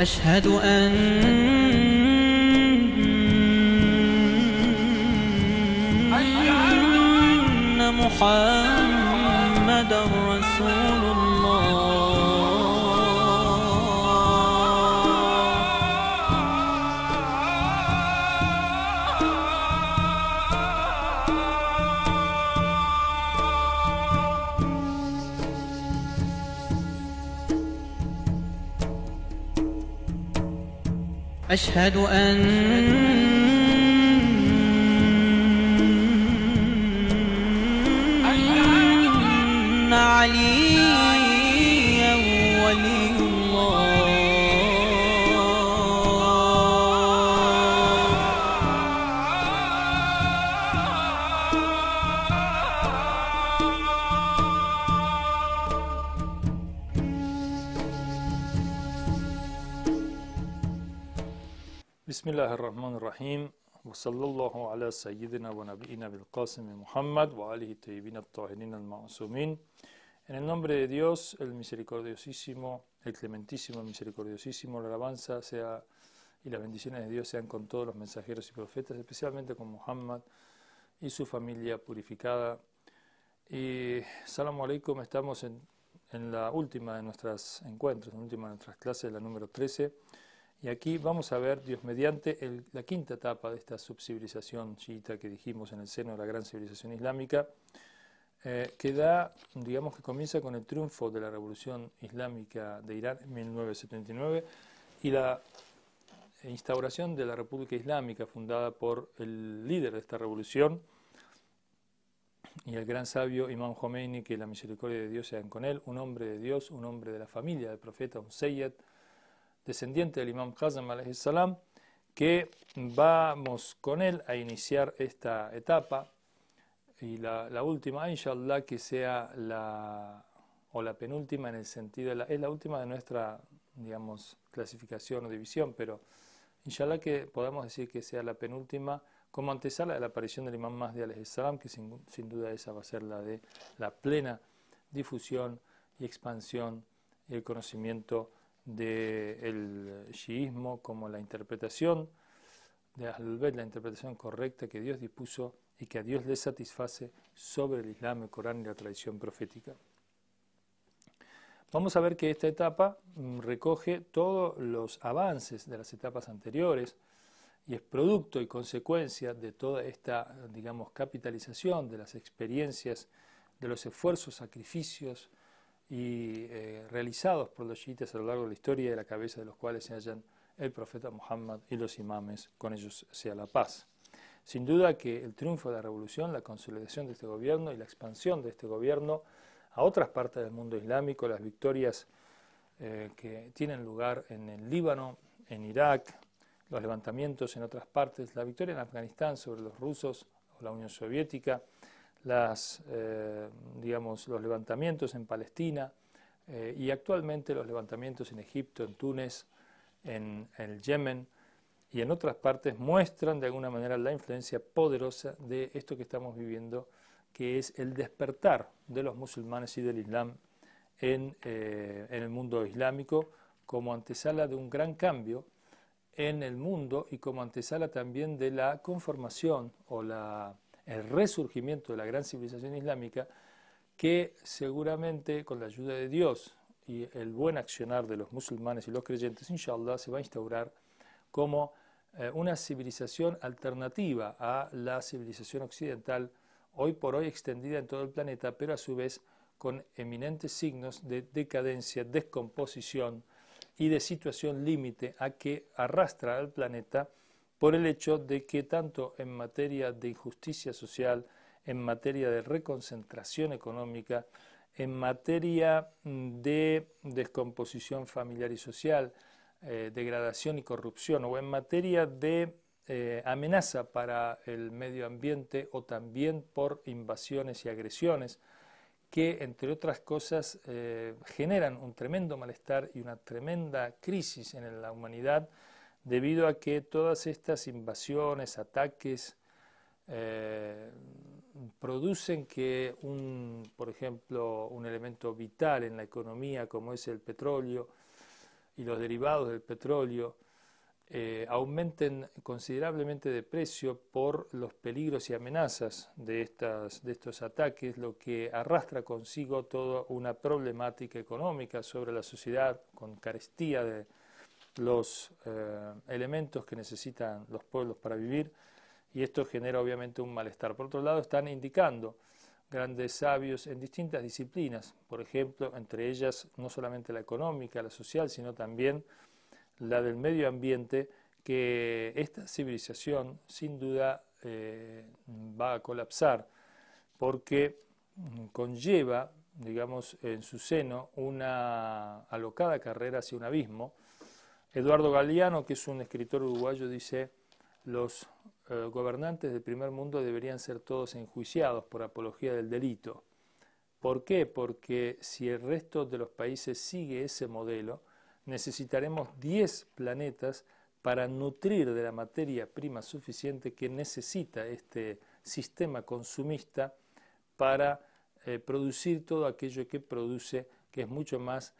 أشهد أن محمد رسول أشهد أن علي En el nombre de Dios, el misericordiosísimo, el clementísimo, el misericordiosísimo, la alabanza sea y las bendiciones de Dios sean con todos los mensajeros y profetas, especialmente con Muhammad y su familia purificada. Y salam alaikum, estamos en, en la última de nuestras encuentros, en la última de nuestras clases, la número 13 y aquí vamos a ver, Dios mediante, la quinta etapa de esta subcivilización chiita que dijimos en el seno de la gran civilización islámica, eh, que da, digamos que comienza con el triunfo de la revolución islámica de Irán en 1979 y la instauración de la República Islámica fundada por el líder de esta revolución y el gran sabio Imam Khomeini, que la misericordia de Dios sea con él, un hombre de Dios, un hombre de la familia del profeta, un Sayyid, descendiente del Imam Hazm salam, que vamos con él a iniciar esta etapa y la, última, inshallah, que sea la o la penúltima en el sentido, de es la última de nuestra, digamos, clasificación o división, pero inshallah que podamos decir que sea la penúltima como antesala de la aparición del Imam Mahdi al salam, que sin, sin duda esa va a ser la de la plena difusión y expansión y el conocimiento del el shiismo como la interpretación de la interpretación correcta que Dios dispuso y que a Dios le satisface sobre el Islam, el Corán y la tradición profética. Vamos a ver que esta etapa mm, recoge todos los avances de las etapas anteriores y es producto y consecuencia de toda esta, digamos, capitalización de las experiencias, de los esfuerzos, sacrificios, y eh, realizados por los chiitas a lo largo de la historia, de la cabeza de los cuales se hallan el profeta Muhammad y los imames, con ellos sea la paz. Sin duda que el triunfo de la revolución, la consolidación de este gobierno y la expansión de este gobierno a otras partes del mundo islámico, las victorias eh, que tienen lugar en el Líbano, en Irak, los levantamientos en otras partes, la victoria en Afganistán sobre los rusos o la Unión Soviética, las, eh, digamos, los levantamientos en Palestina eh, y actualmente los levantamientos en Egipto, en Túnez, en, el Yemen y en otras partes muestran de alguna manera la influencia poderosa de esto que estamos viviendo, que es el despertar de los musulmanes y del Islam en, eh, en el mundo islámico como antesala de un gran cambio en el mundo y como antesala también de la conformación o la el resurgimiento de la gran civilización islámica, que seguramente con la ayuda de Dios y el buen accionar de los musulmanes y los creyentes, inshallah, se va a instaurar como eh, una civilización alternativa a la civilización occidental, hoy por hoy extendida en todo el planeta, pero a su vez con eminentes signos de decadencia, descomposición y de situación límite a que arrastra al planeta por el hecho de que tanto en materia de injusticia social, en materia de reconcentración económica, en materia mm, de descomposición familiar y social, eh, degradación y corrupción, o en materia de eh, amenaza para el medio ambiente o también por invasiones y agresiones que, entre otras cosas, eh, generan un tremendo malestar y una tremenda crisis en la humanidad debido a que todas estas invasiones, ataques, eh, producen que, un, por ejemplo, un elemento vital en la economía como es el petróleo y los derivados del petróleo eh, aumenten considerablemente de precio por los peligros y amenazas de, de estos ataques, lo que arrastra consigo toda una problemática económica sobre la sociedad con carestía de, los eh, elementos que necesitan los pueblos para vivir y esto genera obviamente un malestar. Por otro lado, están indicando grandes sabios en distintas disciplinas, por ejemplo, entre ellas no solamente la económica, la social, sino también la del medio ambiente, que esta civilización sin duda eh, va a colapsar porque conlleva, digamos, en su seno una alocada carrera hacia un abismo Eduardo Galeano, que es un escritor uruguayo, dice, los eh, gobernantes del primer mundo deberían ser todos enjuiciados por apología del delito. ¿Por qué? Porque si el resto de los países sigue ese modelo, necesitaremos 10 planetas para nutrir de la materia prima suficiente que necesita este sistema consumista para eh, producir todo aquello que produce, que es mucho más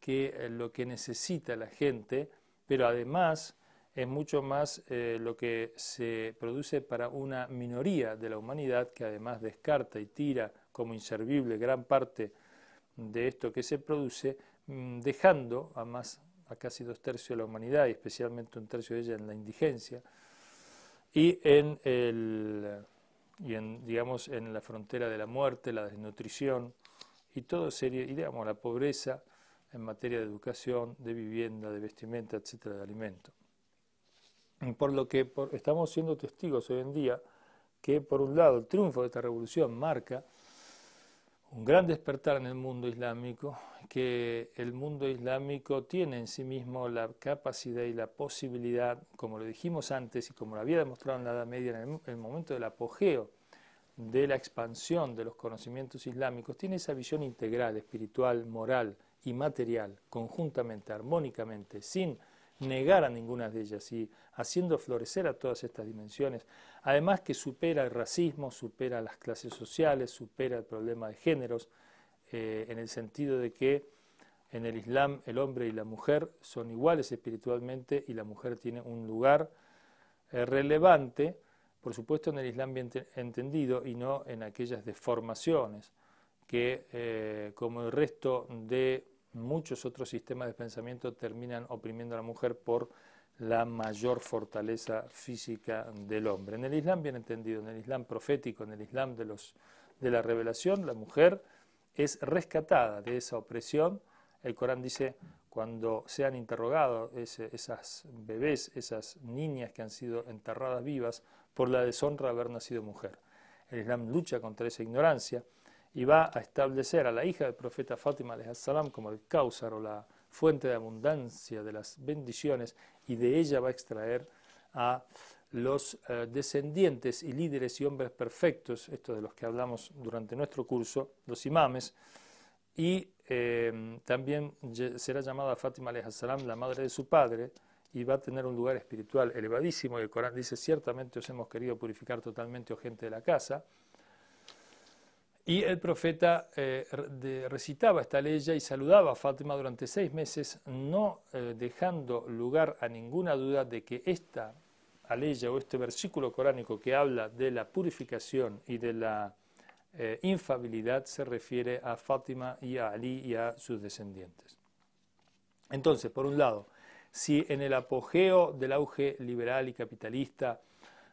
que eh, lo que necesita la gente pero además es mucho más eh, lo que se produce para una minoría de la humanidad que además descarta y tira como inservible gran parte de esto que se produce, mm, dejando a más a casi dos tercios de la humanidad y especialmente un tercio de ella en la indigencia y en el digamos en la frontera de la muerte, la desnutrición y todo serie digamos la pobreza en materia de educación, de vivienda, de vestimenta, etcétera, de alimento. Por lo que estamos siendo testigos hoy en día que, por un lado, el triunfo de esta revolución marca un gran despertar en el mundo islámico, que el mundo islámico tiene en sí mismo la capacidad y la posibilidad, como lo dijimos antes y como lo había demostrado en la Edad Media, en el momento del apogeo de la expansión de los conocimientos islámicos, tiene esa visión integral, espiritual, moral, y material, conjuntamente, armónicamente, sin negar a ninguna de ellas y haciendo florecer a todas estas dimensiones, además que supera el racismo, supera las clases sociales, supera el problema de géneros, eh, en el sentido de que en el Islam el hombre y la mujer son iguales espiritualmente y la mujer tiene un lugar eh, relevante, por supuesto en el Islam bien entendido y no en aquellas deformaciones que, eh, como el resto de muchos otros sistemas de pensamiento, terminan oprimiendo a la mujer por la mayor fortaleza física del hombre. En el Islam, bien entendido, en el Islam profético, en el Islam de, la revelación, la mujer es rescatada de esa opresión. El Corán dice, cuando sean interrogados interrogado esas bebés, esas niñas que han sido enterradas vivas por la deshonra de haber nacido mujer. El Islam lucha contra esa ignorancia y va a establecer a la hija del profeta Fátima salam como el cáusar o la fuente de abundancia de las bendiciones y de ella va a extraer a los eh, descendientes y líderes y hombres perfectos, estos de los que hablamos durante nuestro curso, los imames, y em, también será llamada Fátima salam la madre de su padre, y va a tener un lugar espiritual elevadísimo, y el Corán dice, ciertamente os hemos querido purificar totalmente, oh gente de la casa, y el profeta eh, recitaba esta ley y saludaba a Fátima durante seis meses, no eh, dejando lugar a ninguna duda de que esta aleya o este versículo coránico que habla de la purificación y de la eh, infabilidad se refiere a Fátima y a Ali y a sus descendientes. Entonces, por un lado, si en el apogeo del auge liberal y capitalista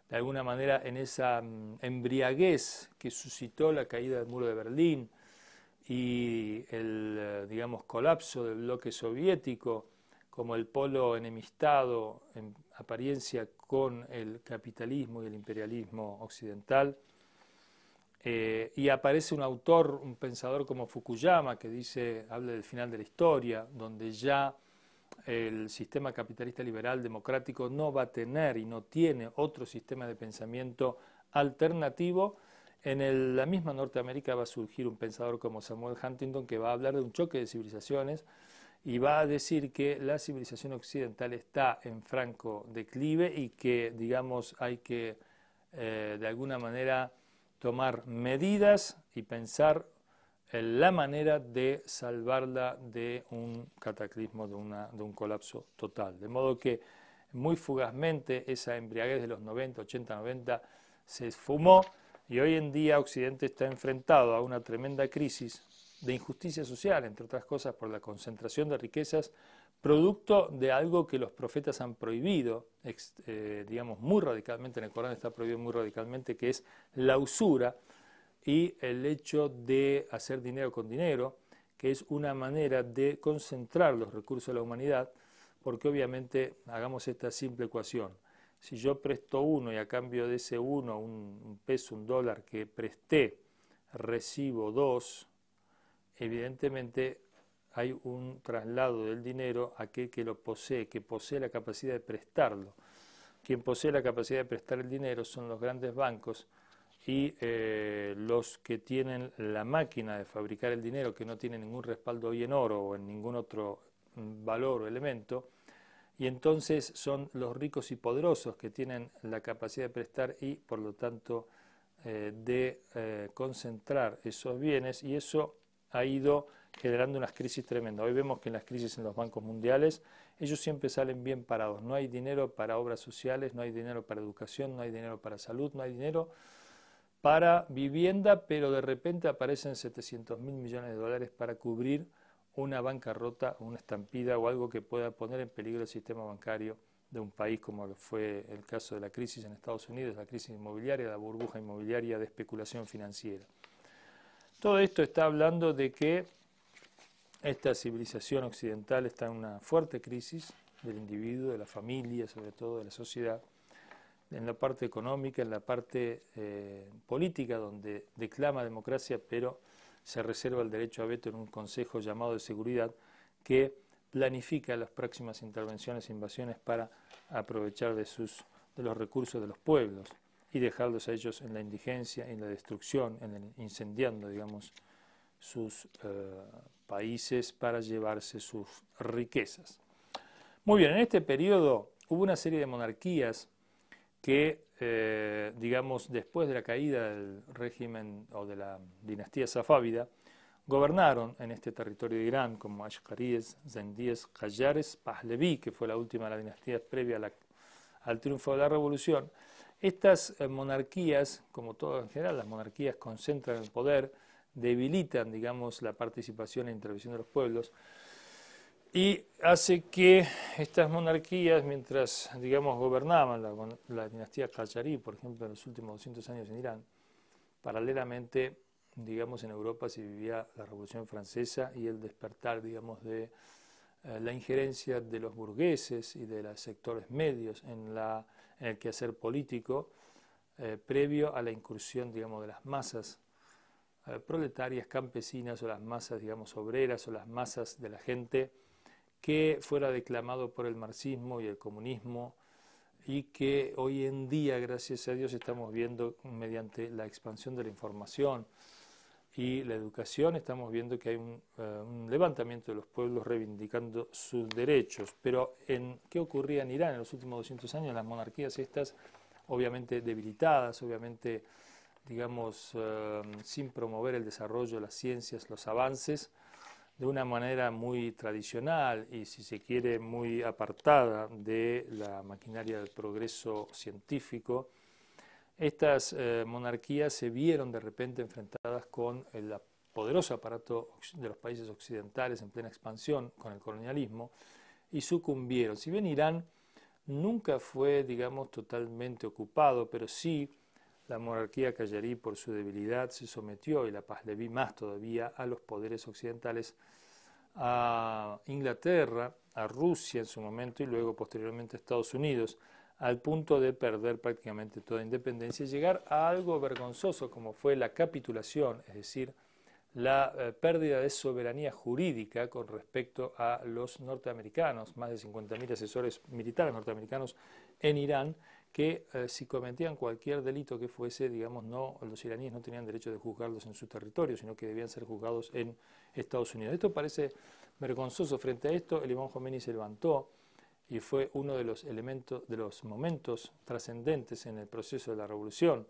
de alguna manera en esa mm, embriaguez que suscitó la caída del muro de Berlín y el, eh, digamos, colapso del bloque soviético como el polo enemistado en apariencia con el capitalismo y el imperialismo occidental. Eh, y aparece un autor, un pensador como Fukuyama, que dice, habla del final de la historia, donde ya el sistema capitalista liberal democrático no va a tener y no tiene otro sistema de pensamiento alternativo, en la misma Norteamérica va a surgir un pensador como Samuel Huntington que va a hablar de un choque de civilizaciones y va a decir que la civilización occidental está en franco declive y que, digamos, hay que eh, de alguna manera tomar medidas y pensar la manera de salvarla de un cataclismo, de, un colapso total. De modo que muy fugazmente esa embriaguez de los 90, 80, 90 se esfumó y hoy en día Occidente está enfrentado a una tremenda crisis de injusticia social, entre otras cosas por la concentración de riquezas, producto de algo que los profetas han prohibido, eh, digamos, muy radicalmente, en el Corán está prohibido muy radicalmente, que es la usura y el hecho de hacer dinero con dinero, que es una manera de concentrar los recursos de la humanidad, porque obviamente hagamos esta simple ecuación. Si yo presto uno y a cambio de ese uno, un peso, un dólar que presté, recibo dos, evidentemente hay un traslado del dinero a aquel que lo posee, que posee la capacidad de prestarlo. Quien posee la capacidad de prestar el dinero son los grandes bancos y eh, los que tienen la máquina de fabricar el dinero, que no tienen ningún respaldo hoy en oro o en ningún otro mm, valor o elemento, y entonces son los ricos y poderosos que tienen la capacidad de prestar y, por lo tanto, eh, de eh, concentrar esos bienes, y eso ha ido generando unas crisis tremendas. Hoy vemos que en las crisis en los bancos mundiales ellos siempre salen bien parados. No hay dinero para obras sociales, no hay dinero para educación, no hay dinero para salud, no hay dinero para vivienda, pero de repente aparecen 700 mil millones de dólares para cubrir una bancarrota, una estampida o algo que pueda poner en peligro el sistema bancario de un país como fue el caso de la crisis en Estados Unidos, la crisis inmobiliaria, la burbuja inmobiliaria de especulación financiera. Todo esto está hablando de que esta civilización occidental está en una fuerte crisis del individuo, de la familia, sobre todo de la sociedad, en la parte económica, en la parte eh, política, donde declama democracia, pero se reserva el derecho a veto en un Consejo llamado de Seguridad que planifica las próximas intervenciones e invasiones para aprovechar de, los recursos de los pueblos y dejarlos a ellos en la indigencia, en la destrucción, en incendiando, digamos, sus eh, países para llevarse sus riquezas. Muy bien, en este periodo hubo una serie de monarquías que, eh, digamos, después de la caída del régimen o de la dinastía safávida, gobernaron en este territorio de Irán, como Ashkaríes, Zendíes, Qayares, Pahlevi, que fue la última de las dinastías previa al triunfo de la revolución. Estas eh, monarquías, como todo en general, las monarquías concentran el poder, debilitan, digamos, la participación e intervención de los pueblos, y hace que estas monarquías, mientras, digamos, gobernaban la, dinastía Qajarí, por ejemplo, en los últimos 200 años en Irán, paralelamente, digamos, en Europa se vivía la Revolución Francesa y el despertar, digamos, de eh, la injerencia de los burgueses y de los sectores medios en, el quehacer político, eh, previo a la incursión, digamos, de las masas eh, proletarias, campesinas o las masas, digamos, obreras o las masas de la gente, que fuera declamado por el marxismo y el comunismo y que hoy en día, gracias a Dios, estamos viendo mediante la expansión de la información y la educación, estamos viendo que hay un, eh, levantamiento de los pueblos reivindicando sus derechos. Pero en qué ocurría en Irán en los últimos 200 años, las monarquías estas, obviamente debilitadas, obviamente digamos, eh, sin promover el desarrollo de las ciencias, los avances, de una manera muy tradicional y, si se quiere, muy apartada de la maquinaria del progreso científico, estas eh, monarquías se vieron de repente enfrentadas con el poderoso aparato de los países occidentales en plena expansión, con el colonialismo, y sucumbieron. Si bien Irán nunca fue, digamos, totalmente ocupado, pero sí la monarquía callarí, por su debilidad, se sometió, y la paz le vi más todavía, a los poderes occidentales, a Inglaterra, a Rusia en su momento y luego posteriormente a Estados Unidos, al punto de perder prácticamente toda independencia y llegar a algo vergonzoso como fue la capitulación, es decir, la eh, pérdida de soberanía jurídica con respecto a los norteamericanos, más de 50.000 asesores militares norteamericanos en Irán, que eh, si cometían cualquier delito que fuese, digamos, no, los iraníes no tenían derecho de juzgarlos en su territorio, sino que debían ser juzgados en Estados Unidos. Esto parece vergonzoso. Frente a esto, el imán Khomeini se levantó y fue uno de los elementos, de los momentos trascendentes en el proceso de la revolución,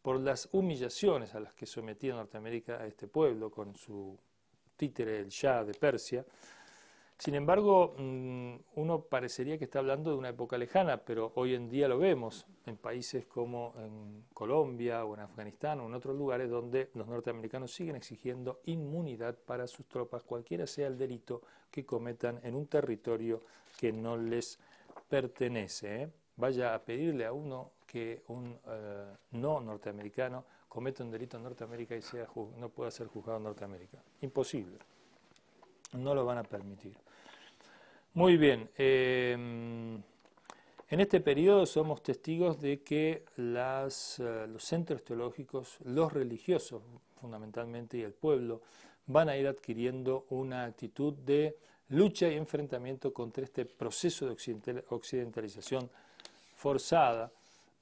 por las humillaciones a las que sometía Norteamérica a este pueblo con su títere, el Shah de Persia, sin embargo, mm, uno parecería que está hablando de una época lejana, pero hoy en día lo vemos en países como en Colombia o en Afganistán o en otros lugares donde los norteamericanos siguen exigiendo inmunidad para sus tropas, cualquiera sea el delito que cometan en un territorio que no les pertenece. ¿eh? Vaya a pedirle a uno que un eh, no norteamericano cometa un delito en Norteamérica y sea, no pueda ser juzgado en Norteamérica. Imposible. No lo van a permitir. Muy bien. Eh, en este periodo somos testigos de que eh, los centros teológicos, los religiosos fundamentalmente y el pueblo, van a ir adquiriendo una actitud de lucha y enfrentamiento contra este proceso de occidentalización forzada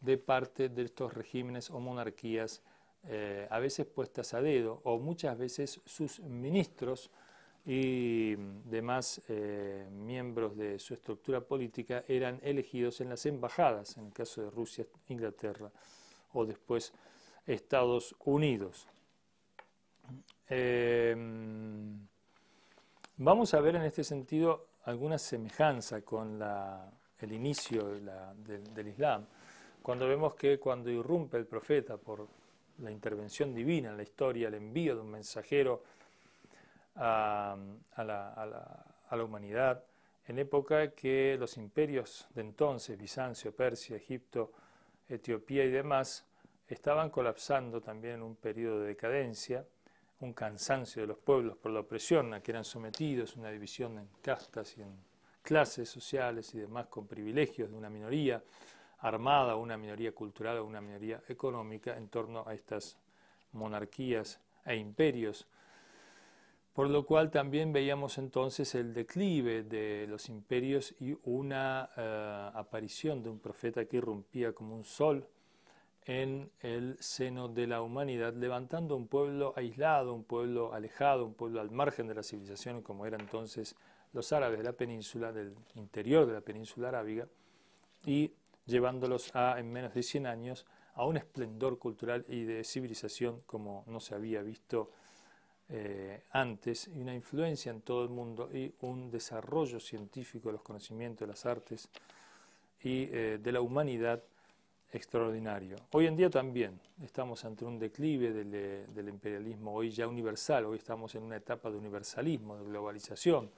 de parte de estos regímenes o monarquías, eh, a veces puestas a dedo, o muchas veces sus ministros y demás eh, miembros de su estructura política eran elegidos en las embajadas, en el caso de Rusia, Inglaterra o después Estados Unidos. Em, vamos a ver en este sentido alguna semejanza con el inicio del Islam, cuando vemos que cuando irrumpe el profeta por la intervención divina en la historia, el envío de un mensajero, a, la, humanidad en época que los imperios de entonces, Bizancio, Persia, Egipto, Etiopía y demás, estaban colapsando también en un periodo de decadencia, un cansancio de los pueblos por la opresión a que eran sometidos, una división en castas y en clases sociales y demás con privilegios de una minoría armada, una minoría cultural o una minoría económica en torno a estas monarquías e imperios por lo cual también veíamos entonces el declive de los imperios y una eh, aparición de un profeta que irrumpía como un sol en el seno de la humanidad, levantando un pueblo aislado, un pueblo alejado, un pueblo al margen de la civilización, como eran entonces los árabes de la península, del interior de la península arábiga, y llevándolos a, en menos de 100 años, a un esplendor cultural y de civilización como no se había visto eh, antes y una influencia en todo el mundo y un desarrollo científico de los conocimientos, de las artes y eh, de la humanidad extraordinario. Hoy en día también estamos ante un declive eh, del, imperialismo, hoy ya universal, hoy estamos en una etapa de universalismo, de globalización,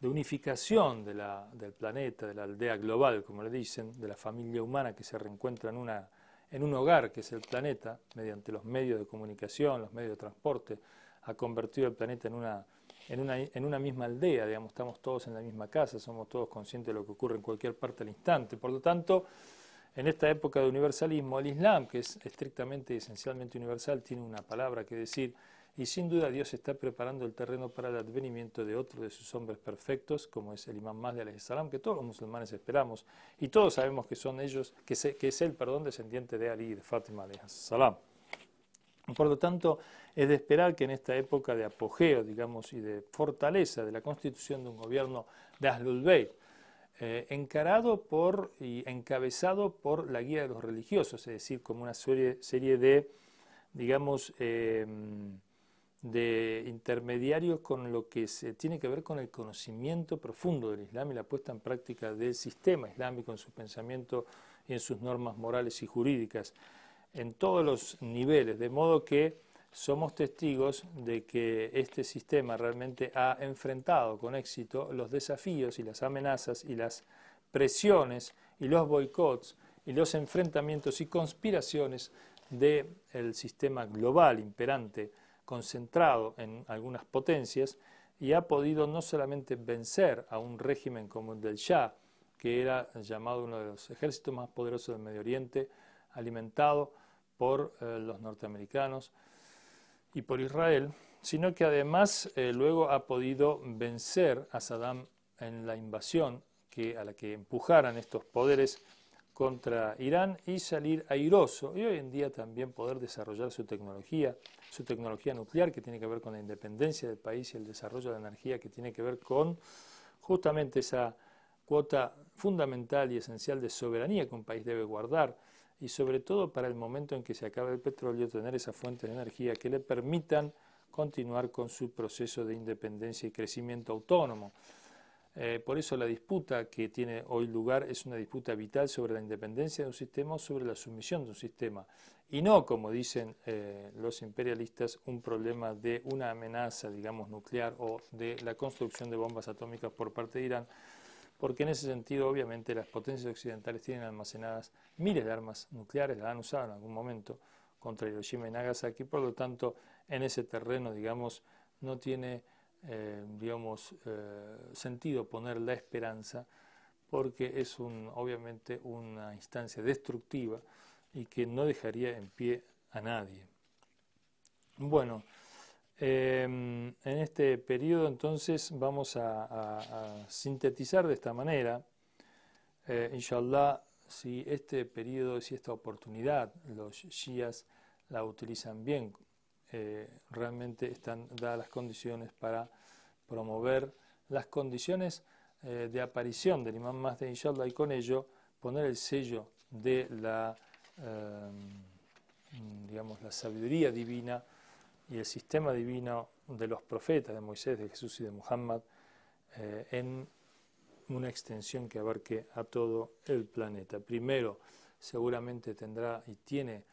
de unificación de la, del planeta, de la aldea global, como le dicen, de la familia humana que se reencuentra en, una, en un hogar que es el planeta, mediante los medios de comunicación, los medios de transporte, ha convertido el planeta en una, misma aldea, digamos, estamos todos en la misma casa, somos todos conscientes de lo que ocurre en cualquier parte al instante. Por lo tanto, en esta época de universalismo, el Islam, que es estrictamente y esencialmente universal, tiene una palabra que decir, y sin duda Dios está preparando el terreno para el advenimiento de otro de sus hombres perfectos, como es el imán más de Salam, que todos los musulmanes esperamos, y todos sabemos que son ellos, que, que es el perdón, descendiente de Ali y de Fátima al por lo tanto, es de esperar que en esta época de apogeo, digamos, y de fortaleza de la constitución de un gobierno de al eh, encarado por y encabezado por la guía de los religiosos, es decir, como una serie, de, digamos, em, de intermediarios con lo que se tiene que ver con el conocimiento profundo del Islam y la puesta en práctica del sistema islámico en su pensamiento y en sus normas morales y jurídicas en todos los niveles, de modo que somos testigos de que este sistema realmente ha enfrentado con éxito los desafíos y las amenazas y las presiones y los boicots y los enfrentamientos y conspiraciones del sistema global imperante concentrado en algunas potencias y ha podido no solamente vencer a un régimen como el del Shah, que era llamado uno de los ejércitos más poderosos del Medio Oriente, alimentado por eh, los norteamericanos y por Israel, sino que además eh, luego ha podido vencer a Saddam en la invasión a la que empujaran estos poderes contra Irán y salir airoso y hoy en día también poder desarrollar su tecnología, su tecnología nuclear que tiene que ver con la independencia del país y el desarrollo de la energía que tiene que ver con justamente esa cuota fundamental y esencial de soberanía que un país debe guardar y sobre todo para el momento en que se acabe el petróleo tener esa fuente de energía que le permitan continuar con su proceso de independencia y crecimiento autónomo. Eh, por eso la disputa que tiene hoy lugar es una disputa vital sobre la independencia de un sistema o sobre la sumisión de un sistema, y no, como dicen eh, los imperialistas, un problema de una amenaza, digamos, nuclear o de la construcción de bombas atómicas por parte de Irán, porque en ese sentido obviamente las potencias occidentales tienen almacenadas miles de armas nucleares, las han usado en algún momento contra Hiroshima y Nagasaki, por lo tanto en ese terreno, digamos, no tiene, eh, digamos, eh, sentido poner la esperanza porque es obviamente una instancia destructiva y que no dejaría en pie a nadie. Bueno, Em, en este periodo entonces vamos a, sintetizar de esta manera. Eh, inshallah, si este periodo, si esta oportunidad los Shias la utilizan bien, eh, realmente están dadas las condiciones para promover las condiciones eh, de aparición del imán más de inshallah y con ello poner el sello de la, em, digamos, la sabiduría divina y el sistema divino de los profetas de Moisés, de Jesús y de Muhammad eh, en una extensión que abarque a todo el planeta. Primero, seguramente tendrá y tiene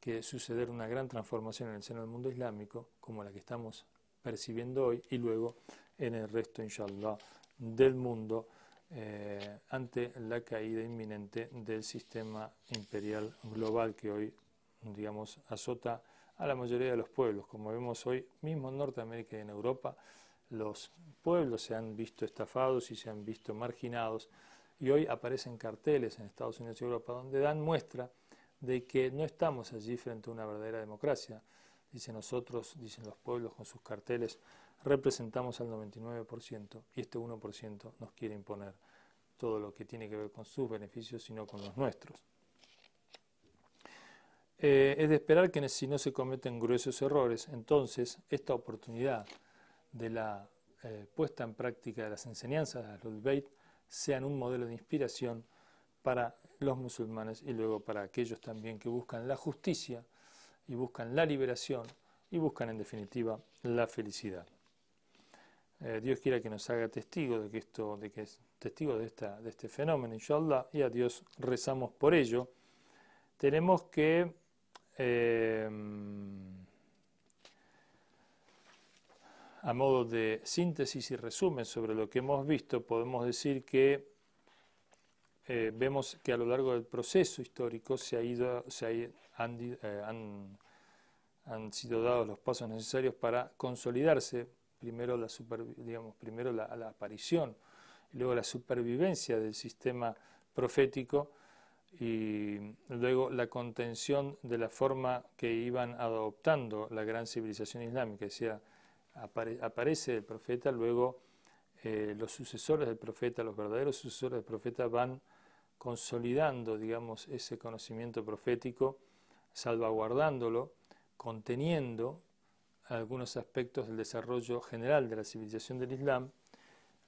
que suceder una gran transformación en el seno del mundo islámico, como la que estamos percibiendo hoy, y luego en el resto, inshallah, del mundo, eh, ante la caída inminente del sistema imperial global que hoy, digamos, azota a la mayoría de los pueblos. Como vemos hoy mismo en Norteamérica y en Europa, los pueblos se han visto estafados y se han visto marginados y hoy aparecen carteles en Estados Unidos y Europa donde dan muestra de que no estamos allí frente a una verdadera democracia. Dicen nosotros, dicen los pueblos con sus carteles, representamos al 99% y este 1% nos quiere imponer todo lo que tiene que ver con sus beneficios, y no con los nuestros. Eh, es de esperar que si no se cometen gruesos errores, entonces esta oportunidad de la eh, puesta en práctica de las enseñanzas de beyt, sean un modelo de inspiración para los musulmanes y luego para aquellos también que buscan la justicia y buscan la liberación y buscan en definitiva la felicidad. Eh, Dios quiera que nos haga testigo de que esto, de que es testigo de, esta, de este fenómeno, inshallah, y a Dios rezamos por ello. Tenemos que Em, a modo de síntesis y resumen sobre lo que hemos visto, podemos decir que eh, vemos que a lo largo del proceso histórico se, ha ido, eh, han, sido dados los pasos necesarios para consolidarse primero la, primero la aparición y luego la supervivencia del sistema profético y luego la contención de la forma que iban adoptando la gran civilización islámica. Decía, aparece el profeta, luego eh, los sucesores del profeta, los verdaderos sucesores del profeta van consolidando, digamos, ese conocimiento profético, salvaguardándolo, conteniendo algunos aspectos del desarrollo general de la civilización del Islam,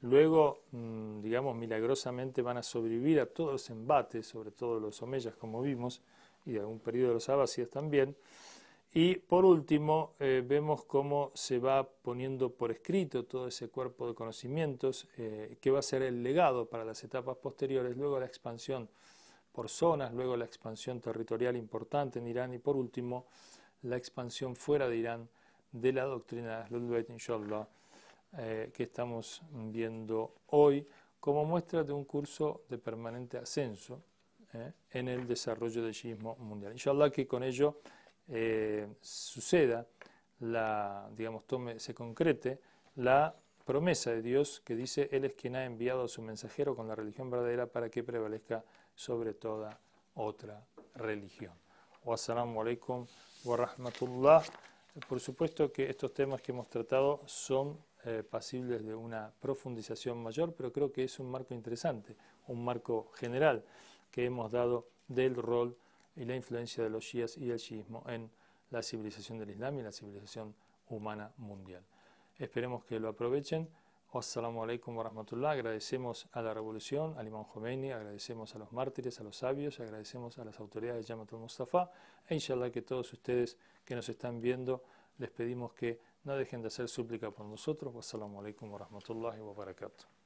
Luego, mm, digamos, milagrosamente van a sobrevivir a todos los embates, sobre todo los omeyas, como vimos, y de algún periodo de los abasíes también. Y por último, eh, vemos cómo se va poniendo por escrito todo ese cuerpo de conocimientos, eh, que va a ser el legado para las etapas posteriores, luego la expansión por zonas, luego la expansión territorial importante en Irán y por último la expansión fuera de Irán de la doctrina de inshallah eh, que estamos viendo hoy como muestra de un curso de permanente ascenso eh, en el desarrollo del shiismo mundial. Inshallah que con ello eh, suceda, la, digamos, tome, se concrete la promesa de Dios que dice, Él es quien ha enviado a su mensajero con la religión verdadera para que prevalezca sobre toda otra religión. Wassalamu alaikum wa rahmatullah. Por supuesto que estos temas que hemos tratado son eh, pasibles de una profundización mayor, pero creo que es un marco interesante, un marco general que hemos dado del rol y la influencia de los shias y el shiismo en la civilización del Islam y la civilización humana mundial. Esperemos que lo aprovechen. Assalamu alaikum wa rahmatullah. Agradecemos a la revolución, al imán Khomeini, agradecemos a los mártires, a los sabios, agradecemos a las autoridades de Yamatul Mustafa. E inshallah que todos ustedes que nos están viendo les pedimos que no dejen de hacer súplica por nosotros. Wassalamu alaikum wa rahmatullahi wa barakatuh.